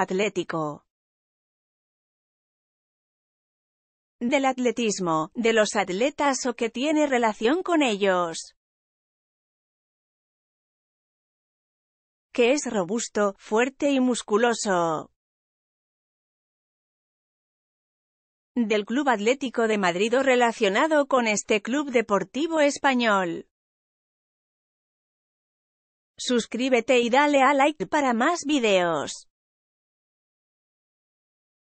Atlético. Del atletismo, de los atletas o que tiene relación con ellos. Que es robusto, fuerte y musculoso. Del Club Atlético de Madrid o relacionado con este club deportivo español. Suscríbete y dale a like para más videos.